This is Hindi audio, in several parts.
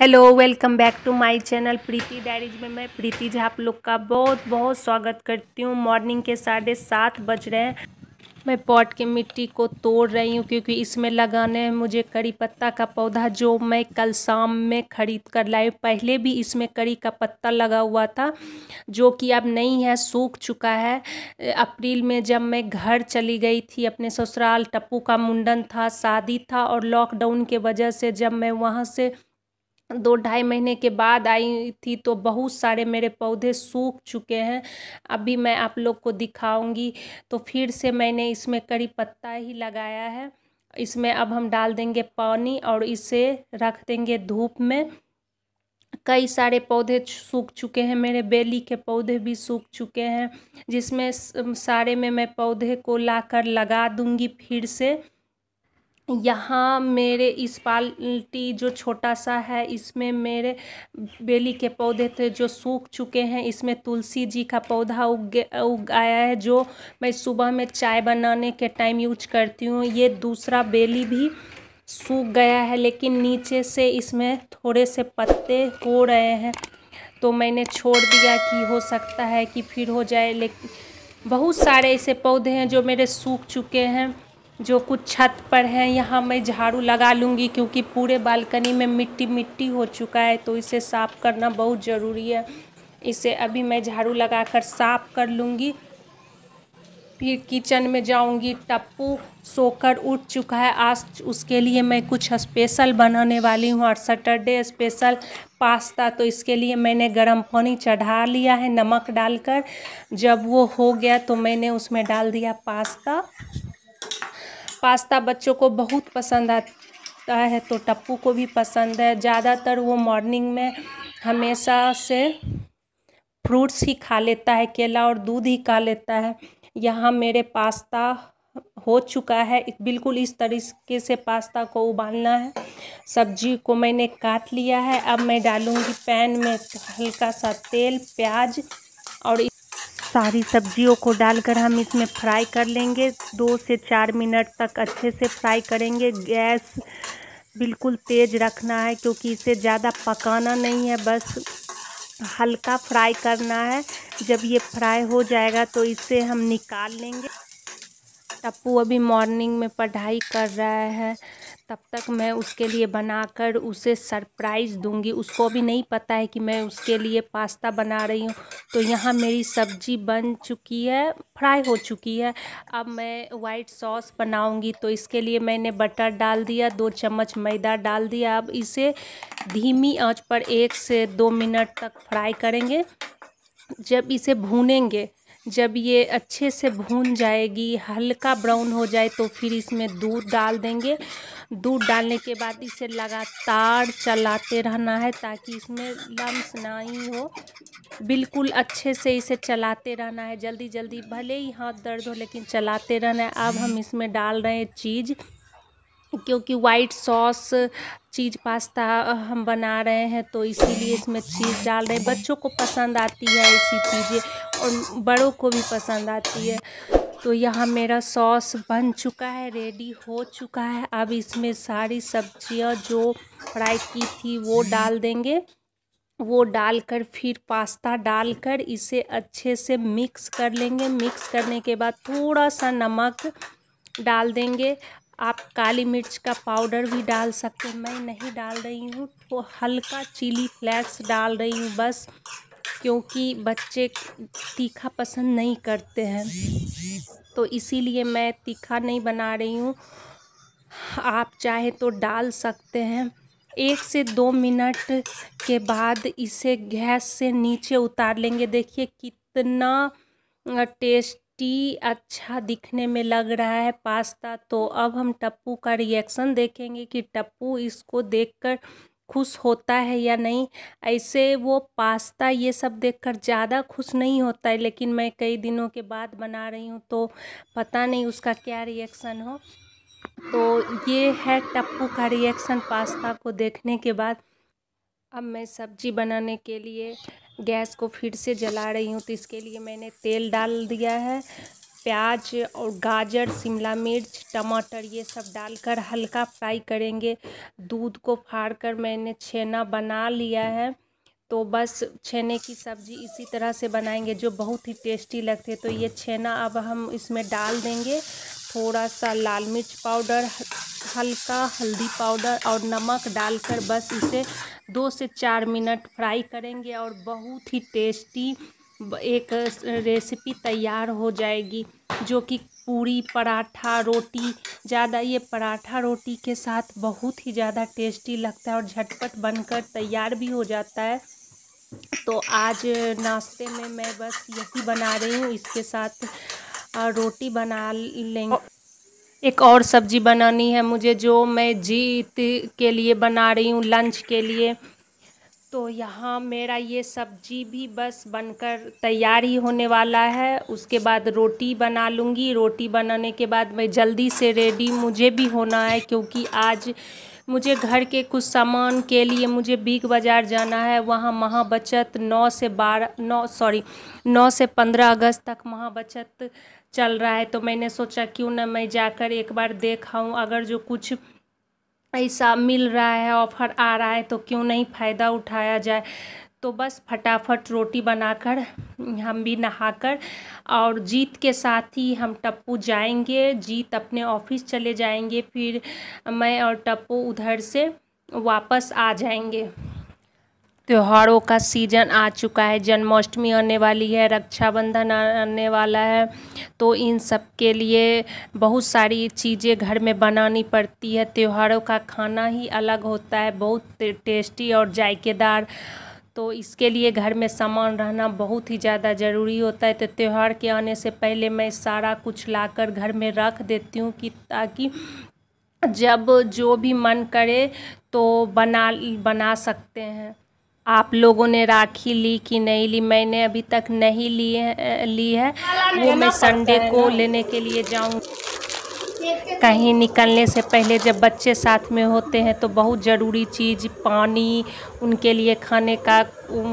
hello welcome back to my channel Preeti diaries में मैं प्रीति झा आप लोग का बहुत बहुत स्वागत करती हूँ मॉर्निंग के साढ़े सात बज रहे हैं मैं पॉट के मिट्टी को तोड़ रही हूँ क्योंकि इसमें लगाने हैं मुझे करी पत्ता का पौधा जो मैं कल शाम में ख़रीद कर लाई पहले भी इसमें करी का पत्ता लगा हुआ था जो कि अब नहीं है सूख चुका है अप्रैल में जब मैं घर चली गई थी अपने ससुराल टप्पू का मुंडन था शादी था और लॉकडाउन के वजह से जब मैं वहाँ से दो ढाई महीने के बाद आई थी तो बहुत सारे मेरे पौधे सूख चुके हैं अभी मैं आप लोग को दिखाऊंगी तो फिर से मैंने इसमें करी पत्ता ही लगाया है इसमें अब हम डाल देंगे पानी और इसे रख देंगे धूप में कई सारे पौधे सूख चुके हैं मेरे बेली के पौधे भी सूख चुके हैं जिसमें सारे में मैं पौधे को लाकर लगा दूंगी फिर से यहाँ मेरे इस बाल्टी जो छोटा सा है इसमें मेरे बेली के पौधे थे जो सूख चुके हैं इसमें तुलसी जी का पौधा उग उगाया है जो मैं सुबह में चाय बनाने के टाइम यूज करती हूँ ये दूसरा बेली भी सूख गया है लेकिन नीचे से इसमें थोड़े से पत्ते हो रहे हैं तो मैंने छोड़ दिया कि हो सकता है कि फिर हो जाए लेकिन बहुत सारे ऐसे पौधे हैं जो मेरे सूख चुके हैं जो कुछ छत पर है यहाँ मैं झाड़ू लगा लूँगी क्योंकि पूरे बालकनी में मिट्टी मिट्टी हो चुका है तो इसे साफ़ करना बहुत ज़रूरी है इसे अभी मैं झाड़ू लगा कर साफ़ कर लूँगी फिर किचन में जाऊँगी टप्पू सोकर उठ चुका है आज उसके लिए मैं कुछ स्पेशल बनाने वाली हूँ और सैटरडे स्पेशल पास्ता तो इसके लिए मैंने गर्म पानी चढ़ा लिया है नमक डालकर जब वो हो गया तो मैंने उसमें डाल दिया पास्ता पास्ता बच्चों को बहुत पसंद आता है तो टप्पू को भी पसंद है ज़्यादातर वो मॉर्निंग में हमेशा से फ्रूट्स ही खा लेता है केला और दूध ही खा लेता है यहाँ मेरे पास्ता हो चुका है बिल्कुल इस तरीके से पास्ता को उबालना है सब्जी को मैंने काट लिया है अब मैं डालूँगी पैन में हल्का सा तेल प्याज और सारी सब्जियों को डालकर हम इसमें फ्राई कर लेंगे दो से चार मिनट तक अच्छे से फ्राई करेंगे गैस बिल्कुल तेज़ रखना है क्योंकि इसे ज़्यादा पकाना नहीं है बस हल्का फ्राई करना है जब ये फ्राई हो जाएगा तो इसे हम निकाल लेंगे टप्पू अभी मॉर्निंग में पढ़ाई कर रहा है तब तक मैं उसके लिए बनाकर उसे सरप्राइज़ दूंगी उसको भी नहीं पता है कि मैं उसके लिए पास्ता बना रही हूँ तो यहाँ मेरी सब्जी बन चुकी है फ्राई हो चुकी है अब मैं वाइट सॉस बनाऊंगी तो इसके लिए मैंने बटर डाल दिया दो चम्मच मैदा डाल दिया अब इसे धीमी आंच पर एक से दो मिनट तक फ्राई करेंगे जब इसे भूनेंगे जब ये अच्छे से भून जाएगी हल्का ब्राउन हो जाए तो फिर इसमें दूध डाल देंगे दूध डालने के बाद इसे लगातार चलाते रहना है ताकि इसमें लम्स ना ही हो बिल्कुल अच्छे से इसे चलाते रहना है जल्दी जल्दी भले ही हाथ दर्द हो लेकिन चलाते रहना है अब हम इसमें डाल रहे हैं चीज़ क्योंकि वाइट सॉस चीज़ पास्ता हम बना रहे हैं तो इसीलिए इसमें चीज़ डाल रहे हैं बच्चों को पसंद आती है ऐसी चीज़ें और बड़ों को भी पसंद आती है तो यहाँ मेरा सॉस बन चुका है रेडी हो चुका है अब इसमें सारी सब्जियाँ जो फ्राई की थी वो डाल देंगे वो डालकर फिर पास्ता डालकर इसे अच्छे से मिक्स कर लेंगे मिक्स करने के बाद थोड़ा सा नमक डाल देंगे आप काली मिर्च का पाउडर भी डाल सकते हैं मैं नहीं डाल रही हूँ तो हल्का चिली फ्लेक्स डाल रही हूँ बस क्योंकि बच्चे तीखा पसंद नहीं करते हैं तो इसीलिए मैं तीखा नहीं बना रही हूँ आप चाहे तो डाल सकते हैं एक से दो मिनट के बाद इसे गैस से नीचे उतार लेंगे देखिए कितना टेस्टी अच्छा दिखने में लग रहा है पास्ता तो अब हम टप्पू का रिएक्शन देखेंगे कि टप्पू इसको देखकर खुश होता है या नहीं ऐसे वो पास्ता ये सब देखकर ज़्यादा खुश नहीं होता है लेकिन मैं कई दिनों के बाद बना रही हूँ तो पता नहीं उसका क्या रिएक्शन हो तो ये है टप्पू का रिएक्शन पास्ता को देखने के बाद अब मैं सब्जी बनाने के लिए गैस को फिर से जला रही हूँ तो इसके लिए मैंने तेल डाल दिया है प्याज और गाजर शिमला मिर्च टमाटर ये सब डालकर हल्का फ्राई करेंगे दूध को फाड़ कर मैंने छेना बना लिया है तो बस छेने की सब्ज़ी इसी तरह से बनाएंगे जो बहुत ही टेस्टी लगते हैं तो ये छेना अब हम इसमें डाल देंगे थोड़ा सा लाल मिर्च पाउडर हल्का हल्दी पाउडर और नमक डालकर बस इसे दो से चार मिनट फ्राई करेंगे और बहुत ही टेस्टी एक रेसिपी तैयार हो जाएगी जो कि पूरी पराठा रोटी ज़्यादा ये पराठा रोटी के साथ बहुत ही ज़्यादा टेस्टी लगता है और झटपट बनकर तैयार भी हो जाता है तो आज नाश्ते में मैं बस यही बना रही हूँ इसके साथ रोटी बना लेंगे एक और सब्ज़ी बनानी है मुझे जो मैं जीत के लिए बना रही हूँ लंच के लिए तो यहाँ मेरा ये सब्जी भी बस बनकर तैयार ही होने वाला है उसके बाद रोटी बना लूँगी रोटी बनाने के बाद मैं जल्दी से रेडी मुझे भी होना है क्योंकि आज मुझे घर के कुछ सामान के लिए मुझे बिग बाज़ार जाना है वहाँ महाबचत नौ से बारह नौ सॉरी नौ से पंद्रह अगस्त तक महाबचत चल रहा है तो मैंने सोचा क्यों ना मैं जाकर एक बार देखाऊँ अगर जो कुछ ऐसा मिल रहा है ऑफ़र आ रहा है तो क्यों नहीं फ़ायदा उठाया जाए तो बस फटाफट रोटी बनाकर हम भी नहाकर और जीत के साथ ही हम टप्पू जाएंगे जीत अपने ऑफिस चले जाएंगे फिर मैं और टप्पू उधर से वापस आ जाएंगे त्योहारों का सीजन आ चुका है जन्माष्टमी आने वाली है रक्षाबंधन आने वाला है तो इन सब के लिए बहुत सारी चीज़ें घर में बनानी पड़ती है त्योहारों का खाना ही अलग होता है बहुत टेस्टी और जायकेदार तो इसके लिए घर में सामान रहना बहुत ही ज़्यादा ज़रूरी होता है तो त्यौहार के आने से पहले मैं सारा कुछ ला घर में रख देती हूँ कि ताकि जब जो भी मन करे तो बना बना सकते हैं आप लोगों ने राखी ली कि नहीं ली मैंने अभी तक नहीं ली है ली है वो मैं संडे को लेने के लिए जाऊँ कहीं निकलने से पहले जब बच्चे साथ में होते हैं तो बहुत ज़रूरी चीज़ पानी उनके लिए खाने का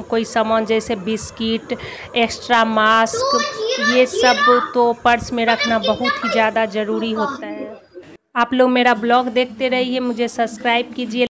कोई सामान जैसे बिस्किट एक्स्ट्रा मास्क ये सब तो पर्स में रखना बहुत ही ज़्यादा ज़रूरी होता है आप लोग मेरा ब्लॉग देखते रहिए मुझे सब्सक्राइब कीजिए